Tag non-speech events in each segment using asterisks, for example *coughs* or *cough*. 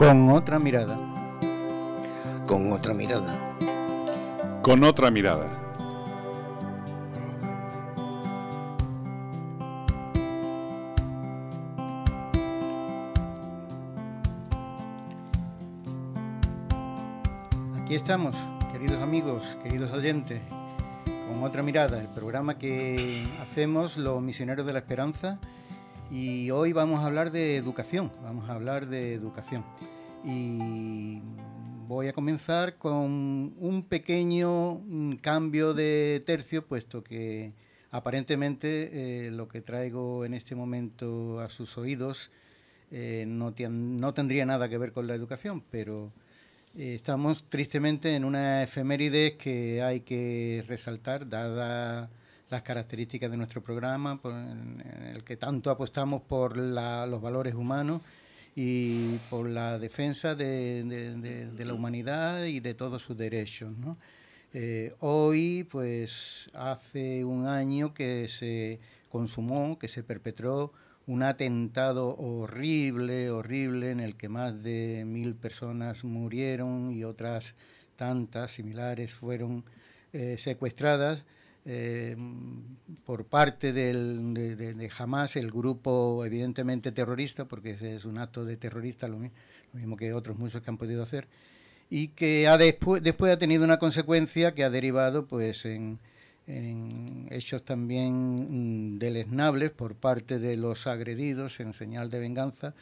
Con otra mirada. Con otra mirada. Con otra mirada. Aquí estamos, queridos amigos, queridos oyentes, con otra mirada, el programa que hacemos los misioneros de la esperanza y hoy vamos a hablar de educación, vamos a hablar de educación. Y voy a comenzar con un pequeño mm, cambio de tercio, puesto que aparentemente eh, lo que traigo en este momento a sus oídos eh, no, tendría nada que ver con la educación, pero eh, estamos tristemente en una efeméride que hay que resaltar, dada las características de nuestro programa, en, el que tanto apostamos por los valores humanos y por la defensa de, la humanidad y de todos sus derechos. Eh, hoy, pues hace un año que se consumó, que se perpetró un atentado horrible, horrible, en el que más de mil personas murieron y otras tantas similares fueron eh, secuestradas Em, por parte de, de, el grupo evidentemente terrorista, porque ese es un acto de terrorista, lo, mismo que otros muchos que han podido hacer, y que ha después, ha tenido una consecuencia que ha derivado pues, en, en hechos también mm, deleznables por parte de los agredidos en señal de venganza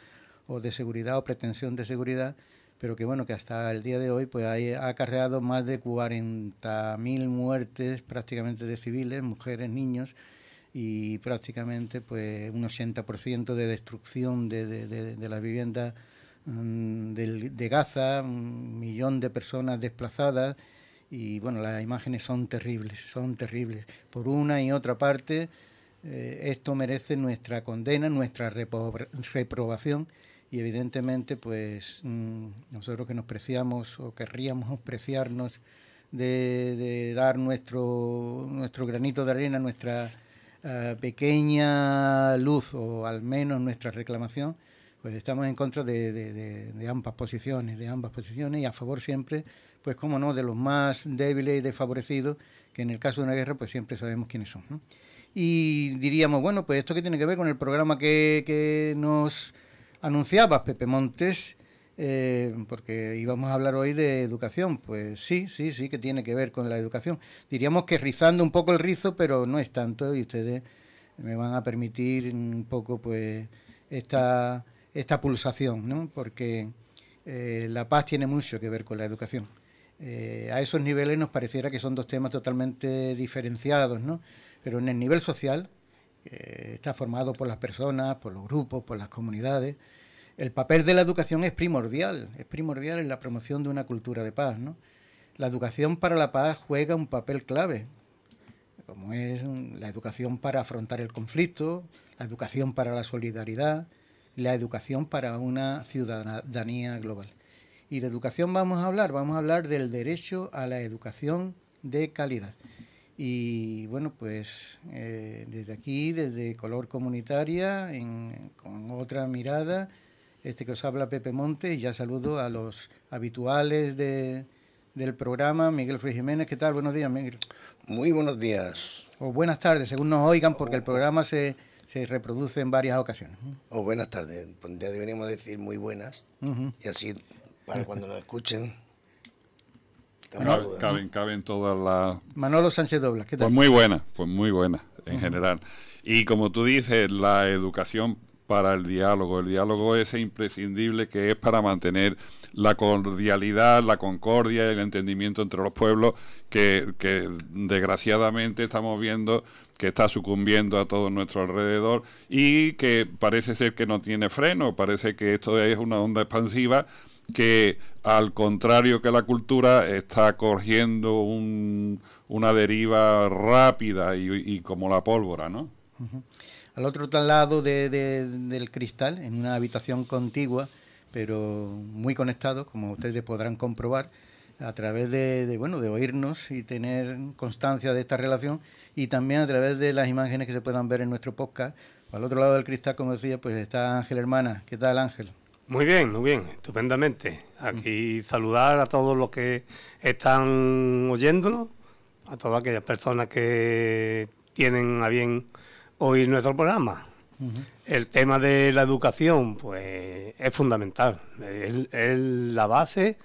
o de seguridad o pretensión de seguridad pero que bueno, que hasta el día de hoy pues ha acarreado más de 40.000 muertes prácticamente de civiles, mujeres, niños y prácticamente pues un 80% de destrucción de, las viviendas mm, de, Gaza, un millón de personas desplazadas y bueno, las imágenes son terribles, son terribles. Por una y otra parte, eh, esto merece nuestra condena, nuestra reprobación y evidentemente pues mm, nosotros que nos preciamos o querríamos preciarnos de, dar nuestro, nuestro granito de arena, nuestra eh, pequeña luz o al menos nuestra reclamación, pues estamos en contra de, ambas posiciones, de ambas posiciones y a favor siempre, pues como no, de los más débiles y desfavorecidos, que en el caso de una guerra pues siempre sabemos quiénes son. Y diríamos, bueno, pues esto que tiene que ver con el programa que nos anunciabas, Pepe Montes, eh, porque íbamos a hablar hoy de educación. Pues sí, sí, sí que tiene que ver con la educación. Diríamos que rizando un poco el rizo, pero no es tanto y ustedes me van a permitir un poco pues esta, esta pulsación, ¿no? porque eh, la paz tiene mucho que ver con la educación. Eh, a esos niveles nos pareciera que son dos temas totalmente diferenciados, ¿no? pero en el nivel social eh, está formado por las personas, por los grupos, por las comunidades. El papel de la educación es primordial, es primordial en la promoción de una cultura de paz. La educación para la paz juega un papel clave, como es la educación para afrontar el conflicto, la educación para la solidaridad, la educación para una ciudadanía global. Y de educación vamos a hablar, vamos a hablar del derecho a la educación de calidad. Y bueno, pues eh, desde aquí, desde Color Comunitaria, con otra mirada, este que os habla Pepe Monte, y ya saludo a los habituales del programa, Miguel Ruiz Jiménez. ¿Qué tal? Buenos días, Miguel. Muy buenos días. O buenas tardes, según nos oigan, porque el programa se, se, reproduce en varias ocasiones. O buenas tardes, ya deberíamos decir muy buenas, y así para cuando nos escuchen. Caben, caben, todas las... Manolo Sánchez Doblas, ¿qué tal? Pues muy buena, pues muy buena en general. Y como tú dices, la educación para el diálogo. El diálogo es imprescindible que es para mantener la cordialidad, la concordia, el entendimiento entre los pueblos que, que desgraciadamente estamos viendo que está sucumbiendo a todo nuestro alrededor y que parece ser que no tiene freno, parece que esto es una onda expansiva que al contrario que la cultura está corriendo una deriva rápida y, como la pólvora, ¿no? Al otro lado del cristal, en una habitación contigua, pero muy conectado, como ustedes podrán comprobar, a través de, de, bueno de oírnos y tener constancia de esta relación y también a través de las imágenes que se puedan ver en nuestro podcast. Al otro lado del cristal, como decía, pues está Ángel Hermana. ¿Qué tal Ángel? Muy bien, muy bien, estupendamente. Aquí saludar a todos los que están oyéndonos, a todas aquellas personas que tienen a bien oír nuestro programa. El tema de la educación, pues es fundamental, es, la base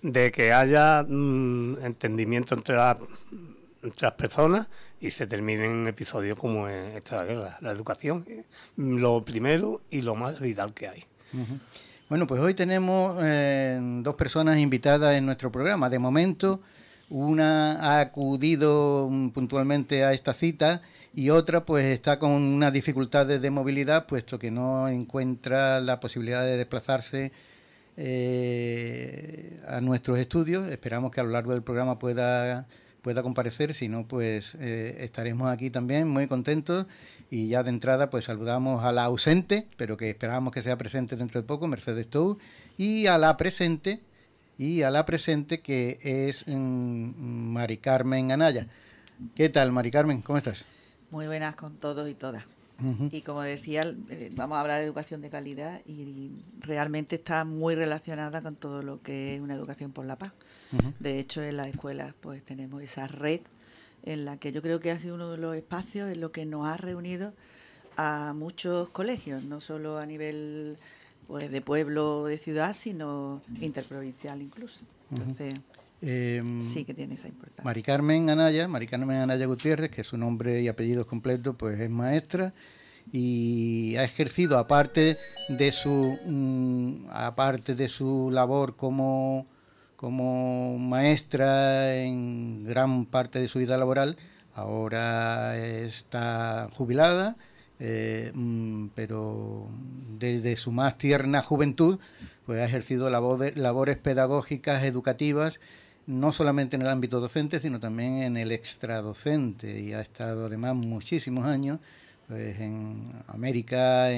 de que haya mm, entendimiento entre, las personas y se terminen episodios como e, esta guerra. La educación es eh, lo primero y lo más vital que hay. Bueno, pues hoy tenemos eh, dos personas invitadas en nuestro programa. De momento, una ha acudido mm, puntualmente a esta cita y otra pues está con unas dificultades de movilidad, puesto que no encuentra la posibilidad de desplazarse eh, a nuestros estudios. Esperamos que a lo largo del programa pueda pueda comparecer, si no, pues eh, estaremos aquí también muy contentos y ya de entrada pues saludamos a la ausente, pero que esperamos que sea presente dentro de poco, Mercedes Tou, y a la presente, y a la presente que es mm, Mari Carmen Anaya. ¿Qué tal, Mari Carmen? ¿Cómo estás? Muy buenas con todos y todas. Y como decía, eh, vamos a hablar de educación de calidad y, realmente está muy relacionada con todo lo que es una educación por la paz. De hecho, en las escuelas pues tenemos esa red en la que yo creo que ha sido uno de los espacios en lo que nos ha reunido a muchos colegios, no solo a nivel pues, de pueblo, o de ciudad, sino interprovincial incluso. Entonces, Em, sí, que tiene esa importancia. Mari Carmen Anaya, Mari Carmen Anaya Gutiérrez, que su nombre y apellidos completo, pues es maestra y ha ejercido, aparte de su, mm, aparte de su labor como, como maestra en gran parte de su vida laboral, ahora está jubilada, eh, mm, pero desde su más tierna juventud, pues ha ejercido labores pedagógicas, educativas, no solamente en el ámbito docente, sino también en el extradocente, y ha estado además muchísimos años pues, en América,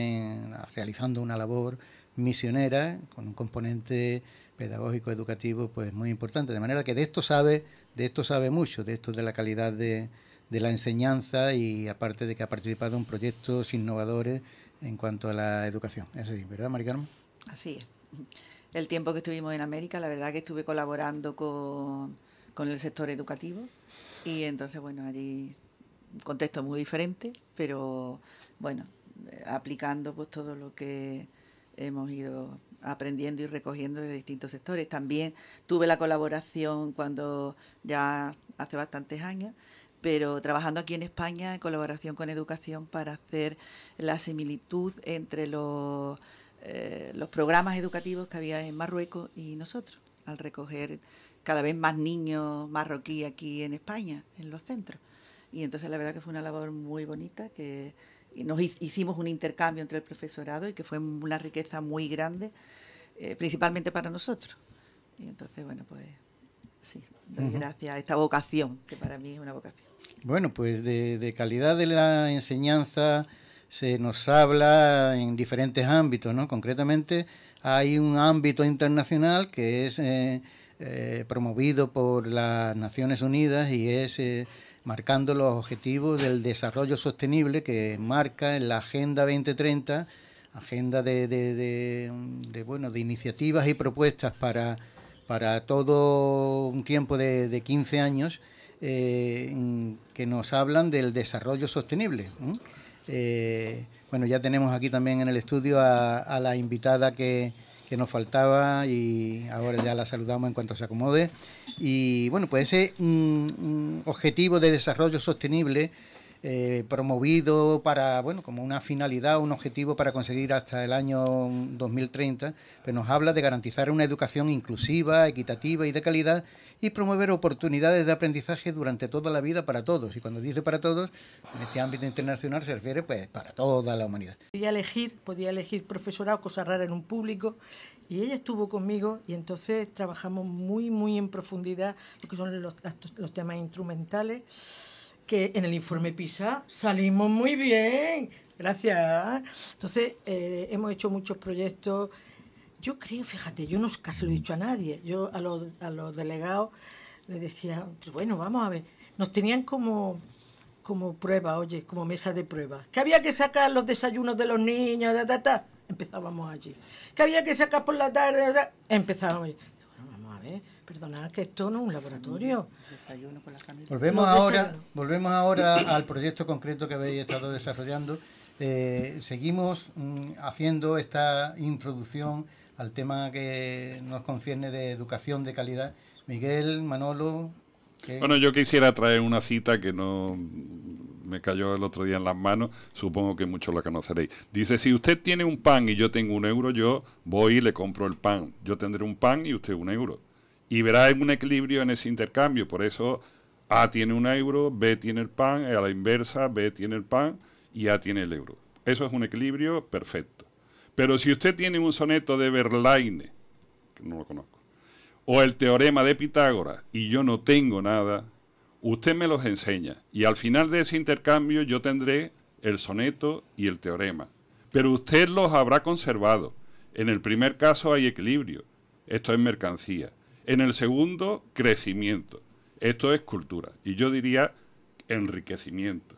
realizando una labor misionera con un componente pedagógico educativo pues muy importante, de manera que de esto sabe, de esto sabe mucho, de esto de la calidad de, de la enseñanza y aparte de que ha participado en proyectos innovadores en cuanto a la educación. Eso sí, ¿verdad, Maricarmen? Así es el tiempo que estuvimos en América, la verdad que estuve colaborando con, el sector educativo y entonces, bueno, allí un contexto muy diferente, pero bueno, aplicando pues todo lo que hemos ido aprendiendo y recogiendo de distintos sectores. También tuve la colaboración cuando ya hace bastantes años, pero trabajando aquí en España en colaboración con Educación para hacer la similitud entre los eh, los programas educativos que había en Marruecos y nosotros, al recoger cada vez más niños marroquíes aquí en España, en los centros. Y entonces la verdad que fue una labor muy bonita, que nos hicimos un intercambio entre el profesorado y que fue una riqueza muy grande, eh, principalmente para nosotros. Y entonces, bueno, pues sí, gracias a esta vocación, que para mí es una vocación. Bueno, pues de, de calidad de la enseñanza se nos habla en diferentes ámbitos, ¿no? Concretamente hay un ámbito internacional que es eh, eh, promovido por las Naciones Unidas y es eh, marcando los objetivos del desarrollo sostenible que marca en la Agenda 2030, agenda de, bueno, de iniciativas y propuestas para, todo un tiempo de, 15 años que nos hablan del desarrollo sostenible. Eh, bueno, ya tenemos aquí también en el estudio a, la invitada que, nos faltaba y ahora ya la saludamos en cuanto se acomode. Y bueno, pues ese un mm, mm, objetivo de desarrollo sostenible eh, promovido para, bueno, como una finalidad, un objetivo para conseguir hasta el año 2030, pues nos habla de garantizar una educación inclusiva, equitativa y de calidad y promover oportunidades de aprendizaje durante toda la vida para todos. Y cuando dice para todos, en este ámbito internacional se refiere pues para toda la humanidad. Podía elegir, podía elegir profesorado, cosa rara en un público, y ella estuvo conmigo y entonces trabajamos muy, muy en profundidad lo que son los, temas instrumentales que en el informe PISA salimos muy bien, gracias. Entonces, eh, hemos hecho muchos proyectos yo creo, fíjate, yo no casi lo he dicho a nadie. Yo a los, a los delegados les decía, pues bueno, vamos a ver. Nos tenían como, como prueba, oye, como mesa de prueba. Que había que sacar los desayunos de los niños, Empezábamos allí. Que había que sacar por la tarde, empezábamos allí. Bueno, vamos a ver, perdonad que esto no es un laboratorio. Volvemos ahora, volvemos *coughs* ahora al proyecto concreto que habéis estado desarrollando. Eh, seguimos mm, haciendo esta introducción al tema que nos concierne de educación de calidad. Miguel, Manolo. Bueno, yo quisiera traer una cita que no me cayó el otro día en las manos, supongo que muchos la conoceréis. Dice, si usted tiene un pan y yo tengo un euro, yo voy y le compro el pan. Yo tendré un pan y usted un euro. Y verá un equilibrio en ese intercambio. Por eso A tiene un euro, B tiene el pan, a la inversa, B tiene el pan y A tiene el euro. Eso es un equilibrio perfecto. Pero si usted tiene un soneto de Verlaine, que no lo conozco, o el teorema de Pitágoras, y yo no tengo nada, usted me los enseña. Y al final de ese intercambio yo tendré el soneto y el teorema. Pero usted los habrá conservado. En el primer caso hay equilibrio. Esto es mercancía. En el segundo, crecimiento. Esto es cultura. Y yo diría enriquecimiento.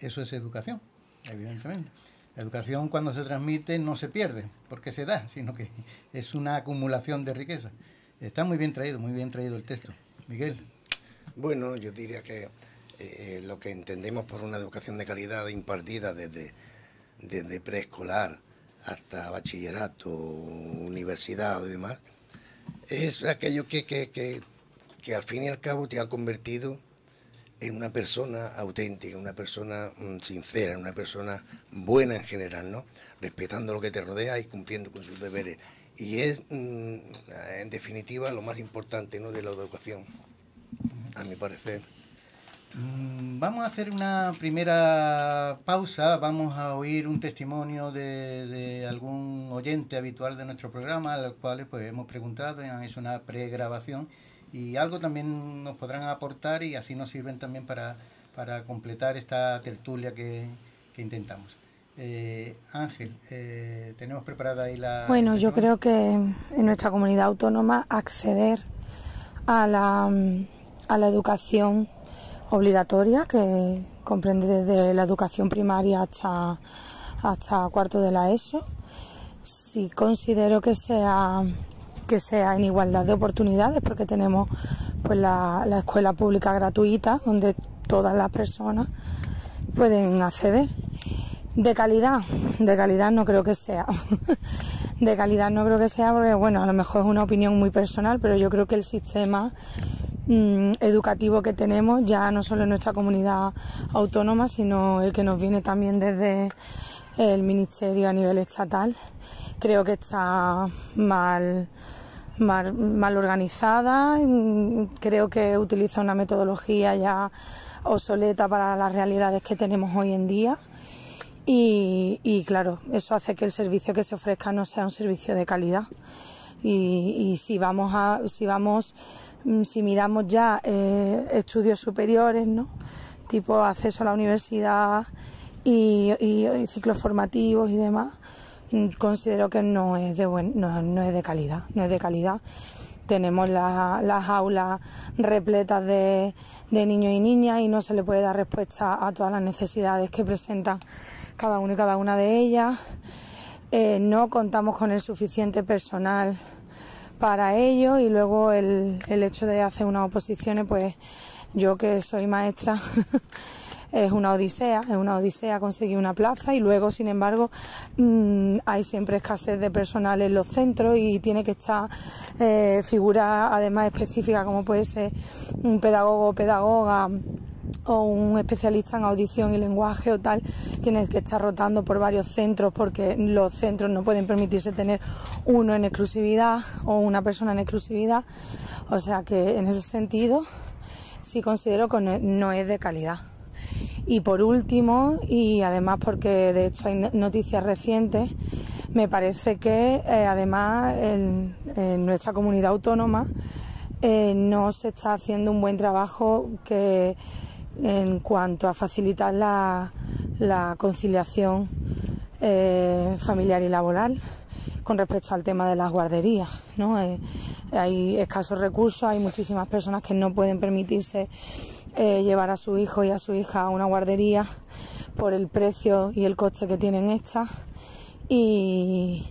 Eso es educación, evidentemente. La educación cuando se transmite no se pierde, porque se da, sino que *laughs* es una acumulación de riqueza. Está muy bien traído, muy bien traído el texto. Miguel. Bueno, yo diría que eh, lo que entendemos por una educación de calidad impartida desde, desde preescolar hasta bachillerato, universidad y demás, es aquello que, que al fin y al cabo te ha convertido en una persona auténtica, una persona mm, sincera, una persona buena en general, ¿no? Respetando lo que te rodea y cumpliendo con sus deberes. Y es, mm, en definitiva, lo más importante, ¿no? De la educación, a mi parecer. Mm, vamos a hacer una primera pausa, vamos a oír un testimonio de, algún oyente habitual de nuestro programa, al cual pues, hemos preguntado, ...es han hecho una pregrabación. grabación y algo también nos podrán aportar y así nos sirven también para, para completar esta tertulia que, intentamos. Eh, Ángel, eh, tenemos preparada ahí la... Bueno, yo creo que en nuestra comunidad autónoma acceder a la, a la educación obligatoria, que comprende desde la educación primaria hasta, hasta cuarto de la ESO, si considero que sea que sea en igualdad de oportunidades, porque tenemos pues la, escuela pública gratuita donde todas las personas pueden acceder. De calidad, de calidad no creo que sea. *laughs* de calidad no creo que sea porque, bueno, a lo mejor es una opinión muy personal, pero yo creo que el sistema mm, educativo que tenemos, ya no solo en nuestra comunidad autónoma, sino el que nos viene también desde el ministerio a nivel estatal. Creo que está mal, organizada, creo que utiliza una metodología ya obsoleta para las realidades que tenemos hoy en día. Y, claro, eso hace que el servicio que se ofrezca no sea un servicio de calidad. Y, si vamos a, si vamos, mm, si miramos ya eh, estudios superiores, ¿no? Tipo acceso a la universidad, y, ciclos formativos y demás, mm, considero que no es de no, es de calidad, no es de calidad. Tenemos las aulas repletas de, niños y niñas y no se le puede dar respuesta a todas las necesidades que presentan cada uno y cada una de ellas. Eh, no contamos con el suficiente personal para ello y luego el hecho de hacer unas oposiciones, pues yo que soy maestra *laughs* es una odisea, es una odisea conseguir una plaza y luego, sin embargo, mm, hay siempre escasez de personal en los centros y tiene que estar eh, figura además específica como puede ser un pedagogo o pedagoga o un especialista en audición y lenguaje o tal, ...tiene que estar rotando por varios centros porque los centros no pueden permitirse tener uno en exclusividad o una persona en exclusividad. O sea que en ese sentido sí considero que no es de calidad. Y por último, y además porque de hecho hay noticias recientes, me parece que eh, además en, nuestra comunidad autónoma eh, no se está haciendo un buen trabajo que en cuanto a facilitar la, conciliación eh, familiar y laboral con respecto al tema de las guarderías. hay escasos recursos, hay muchísimas personas que no pueden permitirse eh, llevar a su hijo y a su hija a una guardería por el precio y el coste que tienen estas y,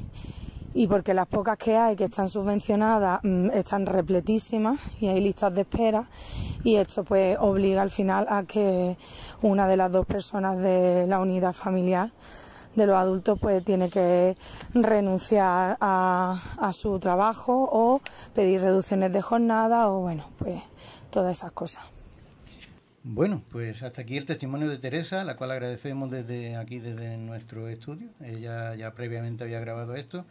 porque las pocas que hay que están subvencionadas mm, están repletísimas y hay listas de espera y esto pues obliga al final a que una de las dos personas de la unidad familiar de los adultos pues tiene que renunciar a su trabajo o pedir reducciones de jornada o bueno pues todas esas cosas. Bueno, pues hasta aquí el testimonio de Teresa, la cual agradecemos desde aquí, desde nuestro estudio. Ella ya previamente había grabado esto.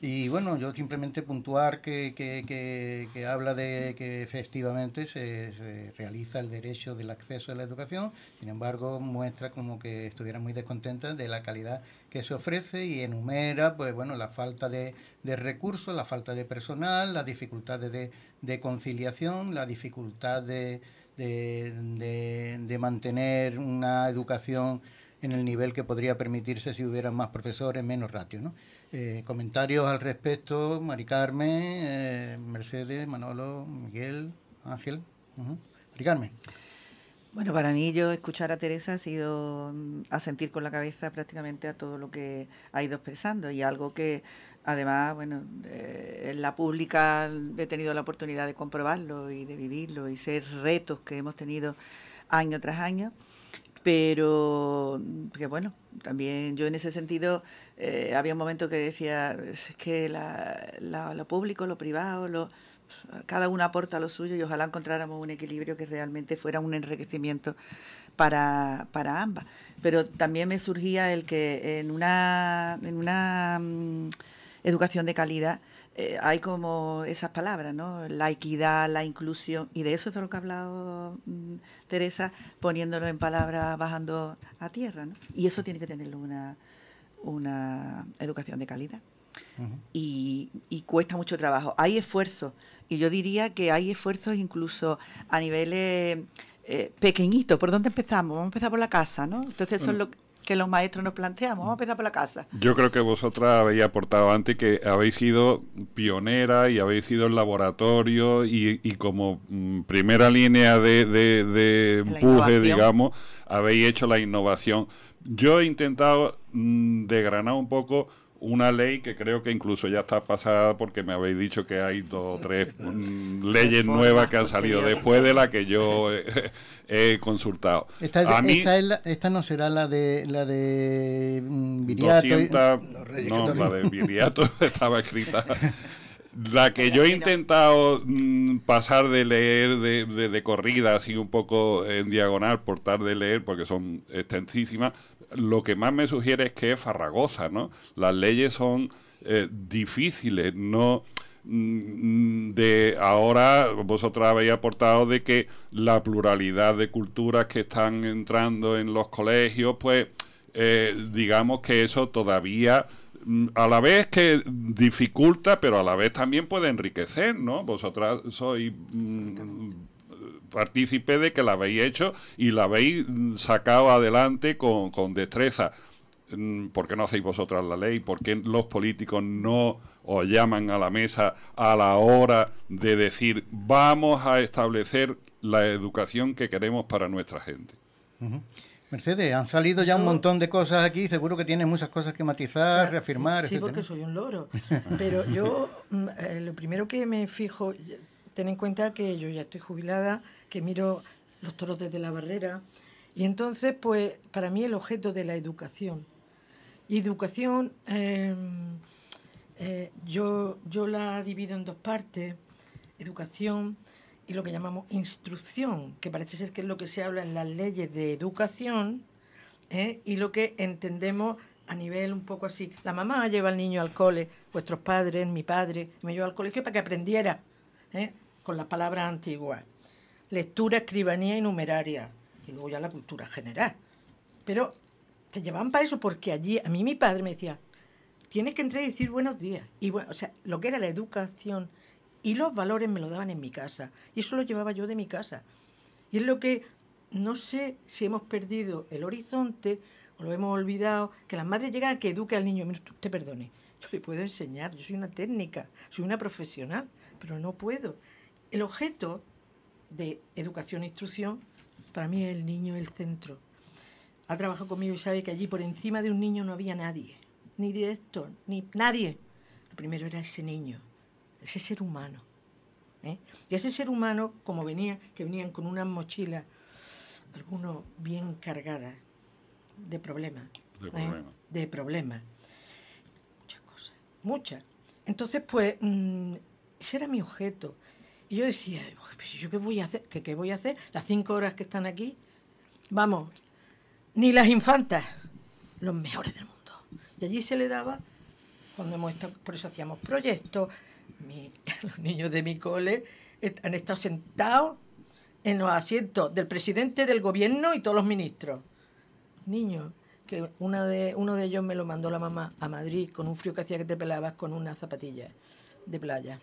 Y bueno, yo simplemente puntuar que, que, que, habla de que efectivamente se, realiza el derecho del acceso a la educación, sin embargo muestra como que estuviera muy descontenta de la calidad que se ofrece y enumera pues bueno la falta de, recursos, la falta de personal, las dificultades de, de conciliación, la dificultad de, de, de, mantener una educación en el nivel que podría permitirse si hubieran más profesores, menos ratio. Eh, comentarios al respecto, Mari Carmen, eh, Mercedes, Manolo, Miguel, Ángel. Maricarme. Bueno, para mí yo escuchar a Teresa ha sido mm, a sentir con la cabeza prácticamente a todo lo que ha ido expresando y algo que Además, bueno, eh, en la pública he tenido la oportunidad de comprobarlo y de vivirlo y ser retos que hemos tenido año tras año, pero que bueno, también yo en ese sentido eh, había un momento que decía, es que lo público, lo privado, cada uno aporta lo suyo y ojalá encontráramos un equilibrio que realmente fuera un enriquecimiento para, para ambas. Pero también me surgía el que en una... En una mm, educación de calidad, eh, hay como esas palabras, ¿no? La equidad, la inclusión, y de eso es de lo que ha hablado mm, Teresa, poniéndolo en palabras, bajando a tierra, ¿no? Y eso tiene que tener una, una educación de calidad. y, y, cuesta mucho trabajo. Hay esfuerzos, y yo diría que hay esfuerzos incluso a niveles eh, pequeñitos. ¿Por dónde empezamos? Vamos a empezar por la casa, ¿no? Entonces, son mm. lo que que los maestros nos planteamos. Vamos a empezar por la casa. Yo creo que vosotras habéis aportado antes que habéis sido pionera y habéis sido el laboratorio y, como mm, primera línea de, empuje, digamos, habéis hecho la innovación. Yo he intentado mm, degranar un poco una ley que creo que incluso ya está pasada porque me habéis dicho que hay dos o tres mm, *laughs* leyes nuevas que han salido después de la que yo eh, *laughs* he consultado. Esta, no será la de la de mm, Viriato. no, la de Viriato *laughs* estaba escrita la que yo he intentado mm, pasar de leer de, corrida, así un poco en diagonal, por tarde de leer, porque son extensísimas, lo que más me sugiere es que es farragosa, ¿no? Las leyes son eh, difíciles, no mm, de ahora vosotras habéis aportado de que la pluralidad de culturas que están entrando en los colegios, pues eh, digamos que eso todavía a la vez que dificulta, pero a la vez también puede enriquecer, ¿no? Vosotras sois mm, partícipe de que la habéis hecho y la habéis mm, sacado adelante con, destreza. Mm, ¿Por qué no hacéis vosotras la ley? ¿Por qué los políticos no os llaman a la mesa a la hora de decir vamos a establecer la educación que queremos para nuestra gente? Mercedes, han salido ya un montón de cosas aquí, seguro que tienes muchas cosas que matizar, reafirmar. Sí, porque soy un loro. *laughs* Pero yo mm, eh, lo primero que me fijo, ten en cuenta que yo ya estoy jubilada, que miro los toros desde la barrera, y entonces, pues, para mí el objeto de la educación. educación, em, eh, yo, yo la divido en dos partes, educación y lo que llamamos instrucción, que parece ser que es lo que se habla en las leyes de educación ¿eh? y lo que entendemos a nivel un poco así. La mamá lleva al niño al cole, vuestros padres, mi padre, me llevó al colegio para que aprendiera ¿eh? con las palabras antiguas. Lectura, escribanía y numeraria. Y luego ya la cultura general. Pero te llevaban para eso porque allí, a mí mi padre me decía, tienes que entrar y decir buenos días. Y bueno, o sea, lo que era la educación y los valores me lo daban en mi casa. Y eso lo llevaba yo de mi casa. Y es lo que no sé si hemos perdido el horizonte o lo hemos olvidado, que las madres llegan a que eduque al niño. te usted perdone, yo le puedo enseñar, yo soy una técnica, soy una profesional, pero no puedo. El objeto de educación e instrucción para mí es el niño el centro. Ha trabajado conmigo y sabe que allí por encima de un niño no había nadie, ni director, ni nadie. Lo primero era ese niño ese ser humano. ¿eh? Y ese ser humano, como venía, que venían con unas mochilas, algunos bien cargadas de problemas. De ¿eh? problemas. De problemas. Muchas cosas, muchas. Entonces, pues, mm, ese era mi objeto. Y yo decía, ¿yo qué voy a hacer? ¿Qué, voy a hacer? Las cinco horas que están aquí, vamos, ni las infantas, los mejores del mundo. Y allí se le daba, cuando por eso hacíamos proyectos, *laughs* los niños de mi cole han estado sentados en los asientos del presidente del gobierno y todos los ministros. Niños, que una de, uno de ellos me lo mandó la mamá a Madrid con un frío que hacía que te pelabas con una zapatilla de playa.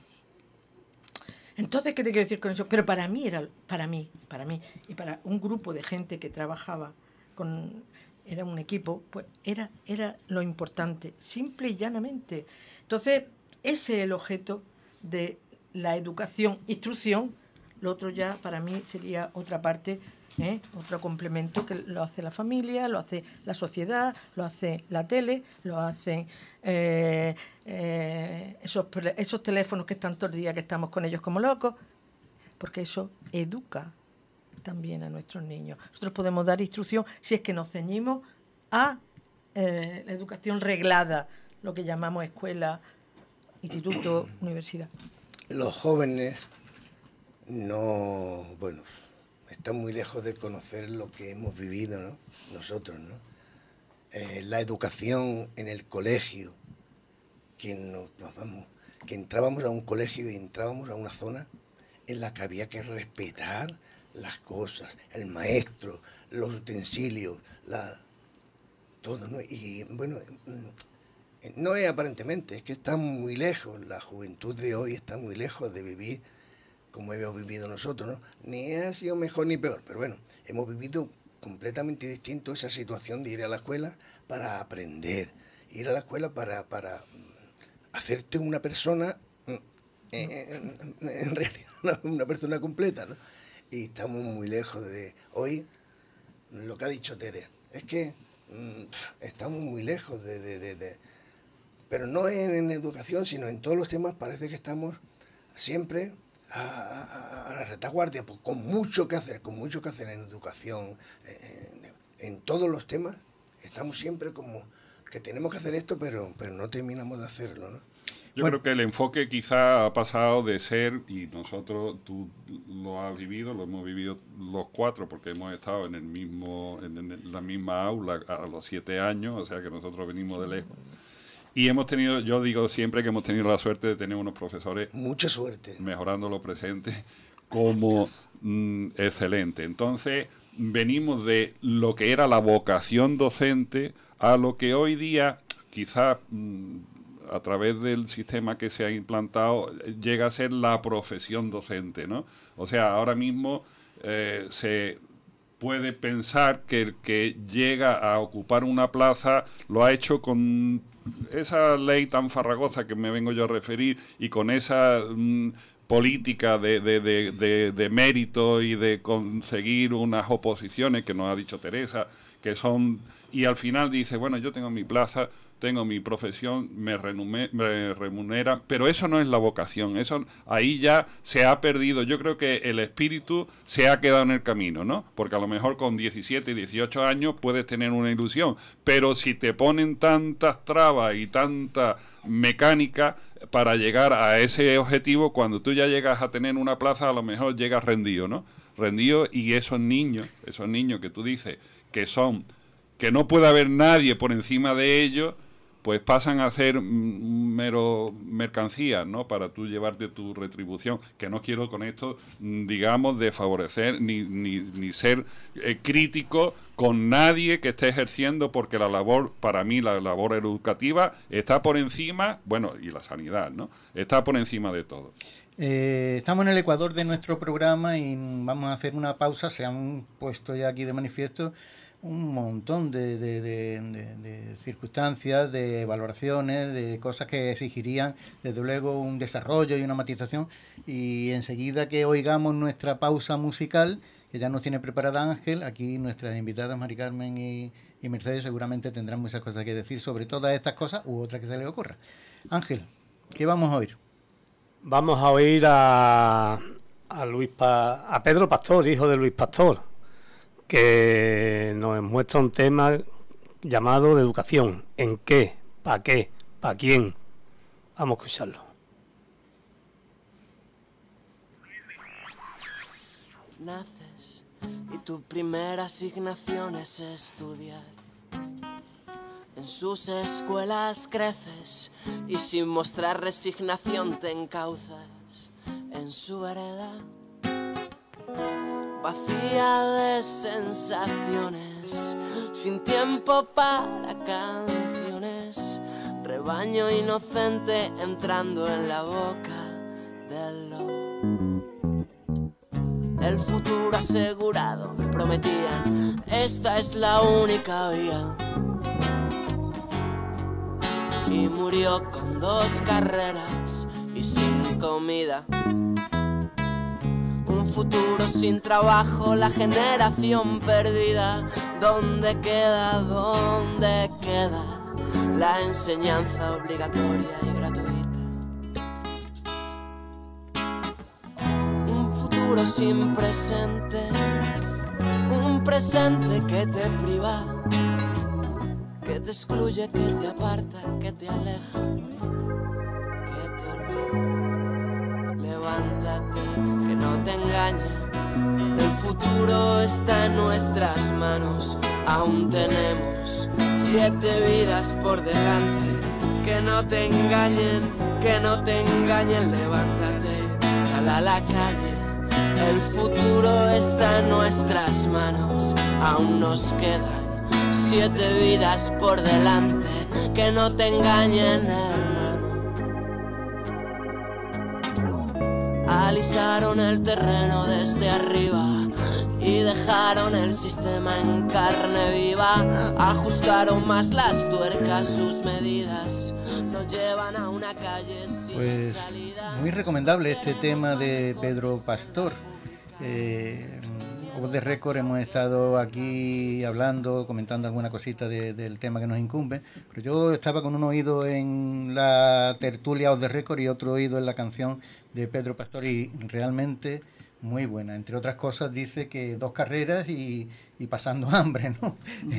Entonces, ¿qué te quiero decir con eso? Pero para mí era, para mí, para mí, y para un grupo de gente que trabajaba con, era un equipo, pues era, era lo importante, simple y llanamente. Entonces, ese es el objeto de la educación, instrucción, lo otro ya para mí sería otra parte, ¿eh? otro complemento que lo hace la familia, lo hace la sociedad, lo hace la tele, lo hacen eh, eh, esos, esos teléfonos que están todo el día, que estamos con ellos como locos, porque eso educa también a nuestros niños. Nosotros podemos dar instrucción si es que nos ceñimos a la educación reglada, lo que llamamos escuela instituto, universidad? Los jóvenes no, bueno, están muy lejos de conocer lo que hemos vivido ¿no? nosotros, ¿no? Eh, la educación en el colegio, que nos, nos vamos, que entrábamos a un colegio y entrábamos a una zona en la que había que respetar las cosas, el maestro, los utensilios, la, todo, ¿no? Y bueno, no es aparentemente, es que está muy lejos, la juventud de hoy está muy lejos de vivir como hemos vivido nosotros, ¿no? Ni ha sido mejor ni peor, pero bueno, hemos vivido completamente distinto esa situación de ir a la escuela para aprender, ir a la escuela para, mm, hacerte una persona, mm, en, realidad *laughs* una persona completa, ¿no? Y estamos muy lejos de hoy, lo que ha dicho Tere, es que mm, estamos muy lejos de pero no en, educación, sino en todos los temas, parece que estamos siempre a, la retaguardia, pues, con mucho que hacer, con mucho que hacer en educación, en, todos los temas, estamos siempre como que tenemos que hacer esto, pero, pero no terminamos de hacerlo, ¿no? Yo creo que el enfoque quizá ha pasado de ser, y nosotros, tú lo has vivido, lo hemos vivido los cuatro, porque hemos estado en el mismo, en la misma aula a los siete años, o sea que nosotros venimos de lejos. Y hemos tenido, yo digo siempre que hemos tenido la suerte de tener unos profesores. Mucha suerte. Mejorando lo presente como mm, excelente. Entonces, venimos de lo que era la vocación docente a lo que hoy día, quizás mm, a través del sistema que se ha implantado, llega a ser la profesión docente, O sea, ahora mismo eh, se puede pensar que el que llega a ocupar una plaza lo ha hecho con esa ley tan farragosa que me vengo yo a referir y con esa mm, política de, de, de, de, mérito y de conseguir unas oposiciones que nos ha dicho Teresa, que son... Y al final dice, bueno, yo tengo mi plaza, tengo mi profesión, me, remunera, pero eso no es la vocación, eso ahí ya se ha perdido, yo creo que el espíritu se ha quedado en el camino, ¿no? Porque a lo mejor con 17, 18 años puedes tener una ilusión, pero si te ponen tantas trabas y tanta mecánica para llegar a ese objetivo, cuando tú ya llegas a tener una plaza, a lo mejor llegas rendido, ¿no? Rendido y esos niños, esos niños que tú dices que son, que no puede haber nadie por encima de ellos, pues pasan a ser mero mercancías, ¿no? Para tú llevarte tu retribución. Que no quiero con esto, mm, digamos, desfavorecer ni, ni, ser eh, crítico con nadie que esté ejerciendo, porque la labor, para mí, la labor educativa está por encima, bueno, y la sanidad, ¿no? Está por encima de todo. Eh, estamos en el ecuador de nuestro programa y vamos a hacer una pausa. Se han puesto ya aquí de manifiesto un montón de, de, circunstancias, de valoraciones, de cosas que exigirían, desde luego, un desarrollo y una matización. Y enseguida que oigamos nuestra pausa musical, que ya nos tiene preparada Ángel, aquí nuestras invitadas Mari Carmen y, Mercedes seguramente tendrán muchas cosas que decir sobre todas estas cosas u otra que se les ocurra. Ángel, ¿qué vamos a oír? Vamos a oír a, a, Luis a Pedro Pastor, hijo de Luis Pastor que nos muestra un tema llamado de educación. ¿En qué? ¿Para qué? ¿Para quién? Vamos a escucharlo. Naces y tu primera asignación es estudiar. En sus escuelas creces y sin mostrar resignación te encauzas en su vereda vacía de sensaciones, sin tiempo para canciones, rebaño inocente entrando en la boca del lobo. El futuro asegurado me prometían, esta es la única vía. Y murió con dos carreras y sin comida futuro sin trabajo, la generación perdida. ¿Dónde queda, dónde queda la enseñanza obligatoria y gratuita? Un futuro sin presente, un presente que te priva, que te excluye, que te aparta, que te aleja, que te olvida. Levántate no te engañen, El futuro está en nuestras manos, aún tenemos siete vidas por delante. Que no te engañen, que no te engañen, levántate, sal a la calle. El futuro está en nuestras manos, aún nos quedan siete vidas por delante. Que no te engañen. alisaron el terreno desde arriba y dejaron el sistema en carne viva, ajustaron más las tuercas sus medidas, nos llevan a una calle sin pues, salida. Muy recomendable este tema de Pedro Pastor. Eh, Off de Record hemos estado aquí hablando, comentando alguna cosita del tema que nos incumbe, pero yo estaba con un oído en la tertulia Off de Record y otro oído en la canción de Pedro Pastor y realmente muy buena. Entre otras cosas dice que dos carreras y, pasando *laughs* hambre, ¿no?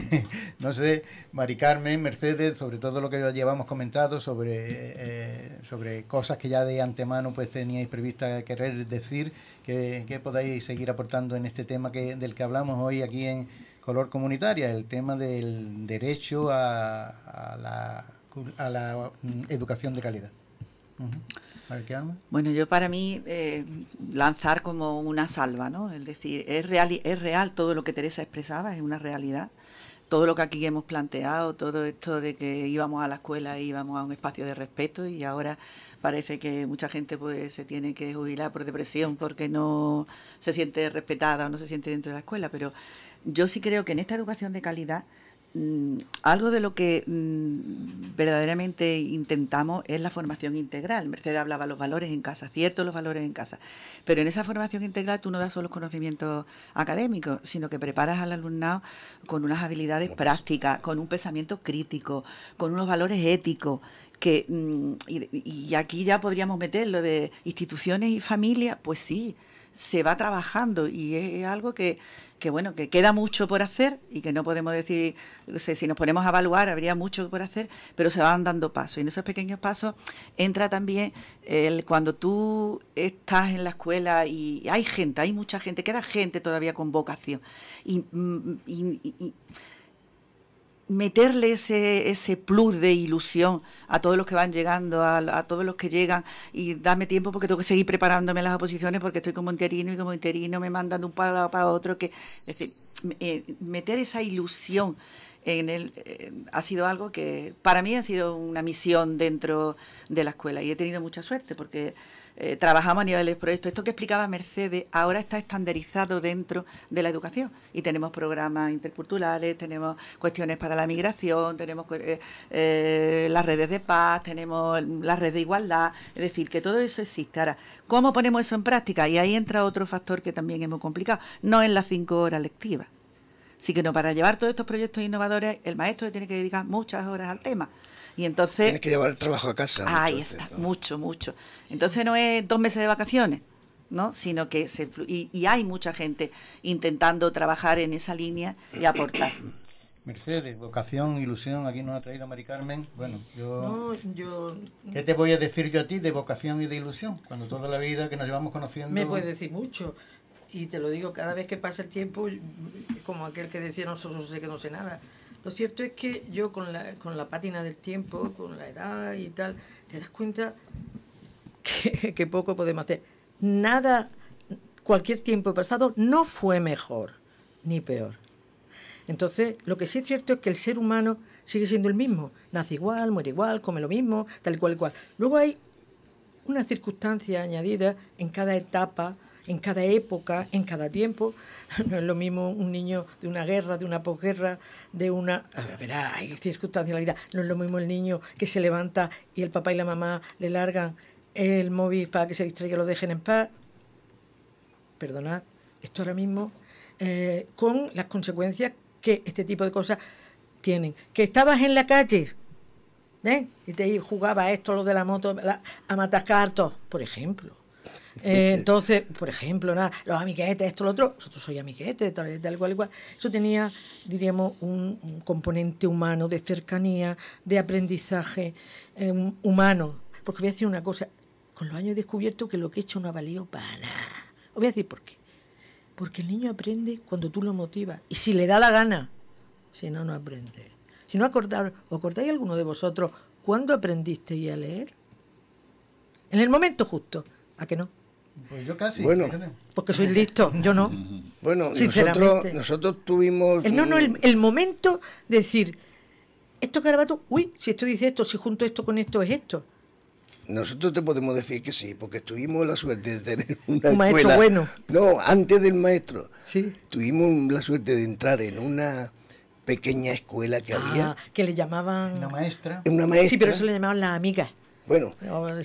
*laughs* no sé, Mari Carmen, Mercedes, sobre todo lo que ya llevamos comentado sobre, eh, sobre cosas que ya de antemano pues teníais prevista querer decir, que, que podáis seguir aportando en este tema que, del que hablamos hoy aquí en Color Comunitaria, el tema del derecho a, la, a la, mm, educación de calidad. Bueno, yo para mí eh, lanzar como una salva, ¿no? Es decir, es real, es real todo lo que Teresa expresaba, es una realidad. Todo lo que aquí hemos planteado, todo esto de que íbamos a la escuela, íbamos a un espacio de respeto y ahora parece que mucha gente pues se tiene que jubilar por depresión porque no se siente respetada o no se siente dentro de la escuela, pero yo sí creo que en esta educación de calidad Mm, algo de lo que mm, verdaderamente intentamos es la formación integral. Mercedes hablaba los valores en casa, cierto, los valores en casa. Pero en esa formación integral tú no das solo los conocimientos académicos, sino que preparas al alumnado con unas habilidades prácticas, con un pensamiento crítico, con unos valores éticos. Que, mm, y, y aquí ya podríamos meter lo de instituciones y familia, pues sí, se va trabajando y es algo que, que, bueno, que queda mucho por hacer y que no podemos decir, si nos ponemos a evaluar habría mucho por hacer, pero se van dando pasos. Y en esos pequeños pasos entra también cuando tú estás en la escuela y hay gente, hay mucha gente, queda gente todavía con vocación. y mm, meterle ese, ese plus de ilusión a todos los que van llegando, a, todos los que llegan, y dame tiempo porque tengo que seguir preparándome las oposiciones porque estoy como interino y como interino me mandan de un lado para otro, que eh, meter esa ilusión en él eh, ha sido algo que para mí ha sido una misión dentro de la escuela y he tenido mucha suerte porque eh, trabajamos a nivel de proyecto. Esto que explicaba Mercedes ahora está estandarizado dentro de la educación y tenemos programas interculturales, tenemos cuestiones para la migración, tenemos eh, eh, las redes de paz, tenemos la red de igualdad, es decir, que todo eso existe. Ahora, ¿cómo ponemos eso en práctica? Y ahí entra otro factor que también es muy complicado, no en las cinco horas lectivas. Así que no, para llevar todos estos proyectos innovadores, el maestro tiene que dedicar muchas horas al tema. Y entonces... Tienes que llevar el trabajo a casa. Ahí está, mucho, mucho. Entonces no es dos meses de vacaciones, ¿no? Sino que se... Y, y hay mucha gente intentando trabajar en esa línea y aportar. *coughs* Mercedes, vocación, ilusión, aquí nos ha traído Mari Carmen. Bueno, yo, no, yo... ¿Qué te voy a decir yo a ti de vocación y de ilusión? Cuando toda la vida que nos llevamos conociendo... Me puedes decir mucho. Y te lo digo, cada vez que pasa el tiempo, como aquel que decía, nosotros, no sé que no sé nada. Lo cierto es que yo con la, con la pátina del tiempo, con la edad y tal, te das cuenta que, *laughs* que poco podemos hacer. Nada, cualquier tiempo pasado no fue mejor ni peor. Entonces, lo que sí es cierto es que el ser humano sigue siendo el mismo. Nace igual, muere igual, come lo mismo, tal y cual y cual. Luego hay una circunstancia añadida en cada etapa en cada época, en cada tiempo. *laughs* No es lo mismo un niño de una guerra, de una posguerra, de una... A verá, hay circunstancias de la vida. No es lo mismo el niño que se levanta y el papá y la mamá le largan el móvil para que se distraiga y lo dejen en paz. Perdonad, esto ahora mismo, eh, con las consecuencias que este tipo de cosas tienen. Que estabas en la calle, ¿eh? Y te jugaba esto, lo de la moto, a matar cartos, por ejemplo. Eh, entonces, por ejemplo, nada, los amiguetes, esto, lo otro, nosotros soy amiguetes tal, tal, cual, igual. Eso tenía, diríamos, un, componente humano de cercanía, de aprendizaje eh, humano. Porque voy a decir una cosa, con los años he descubierto que lo que he hecho no ha valido para nada. Os voy a decir por qué. Porque el niño aprende cuando tú lo motivas y si le da la gana, si no, no aprende. Si no acordar. ¿os acordáis alguno de vosotros cuándo aprendisteis a leer? En el momento justo. ¿A que no? Pues yo casi. Bueno, porque soy listo, yo no. Bueno, nosotros, nosotros tuvimos. no, no, el, momento de decir, esto carabato, uy, si esto dice esto, si junto esto con esto es esto. Nosotros te podemos decir que sí, porque tuvimos la suerte de tener una un maestro bueno. No, antes del maestro. Sí. Tuvimos la suerte de entrar en una pequeña escuela que ah, había. Que le llamaban. maestra. Una maestra. Sí, pero eso le llamaban las amigas. Bueno,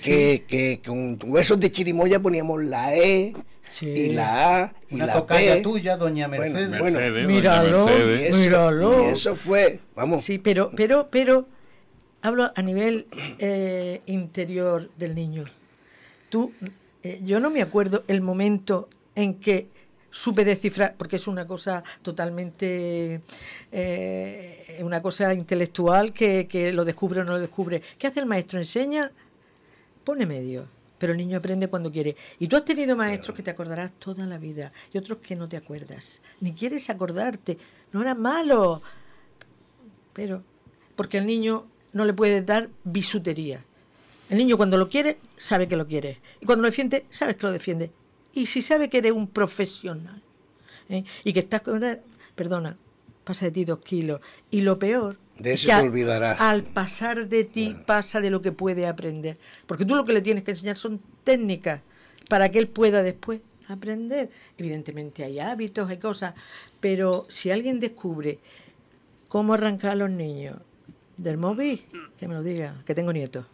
que, que, con huesos de chirimoya poníamos la E. Y la A y Una la tuya, doña Mercedes. Bueno, bueno. míralo, Y eso, míralo. eso fue, vamos. Sí, pero, pero, pero, hablo a nivel eh, interior del niño. Tú, eh, yo no me acuerdo el momento en que supe descifrar, porque es una cosa totalmente, eh, una cosa intelectual que, lo descubre o no lo descubre. ¿Qué hace el maestro? ¿Enseña? Pone medio pero el niño aprende cuando quiere. Y tú has tenido maestros que te acordarás toda la vida y otros que no te acuerdas, ni quieres acordarte. No era malo, pero porque el niño no le puedes dar bisutería. El niño cuando lo quiere sabe que lo quiere y cuando lo defiende sabes que lo defiende y si sabe que eres un profesional ¿eh? y que estás con... Perdona, pasa de ti dos kilos. Y lo peor... De Al, pasar de ti pasa de lo que puede aprender. Porque tú lo que le tienes que enseñar son técnicas para que él pueda después aprender. Evidentemente hay hábitos, hay cosas, pero si alguien descubre cómo arrancar a los niños del móvil, que me lo diga, que tengo nietos.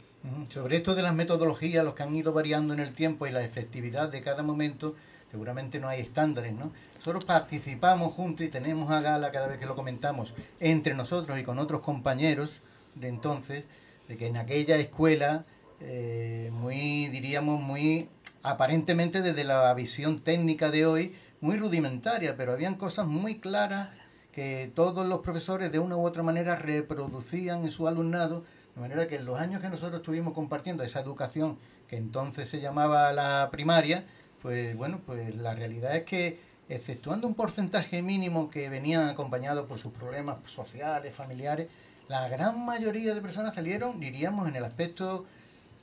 Sobre esto de las metodologías, los que han ido variando en el tiempo y la efectividad de cada momento, seguramente no hay estándares, ¿no? Nosotros participamos juntos y tenemos a gala cada vez que lo comentamos entre nosotros y con otros compañeros de entonces, de que en aquella escuela, eh, muy, diríamos, muy aparentemente desde la visión técnica de hoy, muy rudimentaria, pero habían cosas muy claras que todos los profesores de una u otra manera reproducían en su alumnado de manera que en los años que nosotros estuvimos compartiendo esa educación que entonces se llamaba la primaria, pues bueno, pues la realidad es que exceptuando un porcentaje mínimo que venía acompañado por sus problemas sociales, familiares, la gran mayoría de personas salieron, diríamos, en el aspecto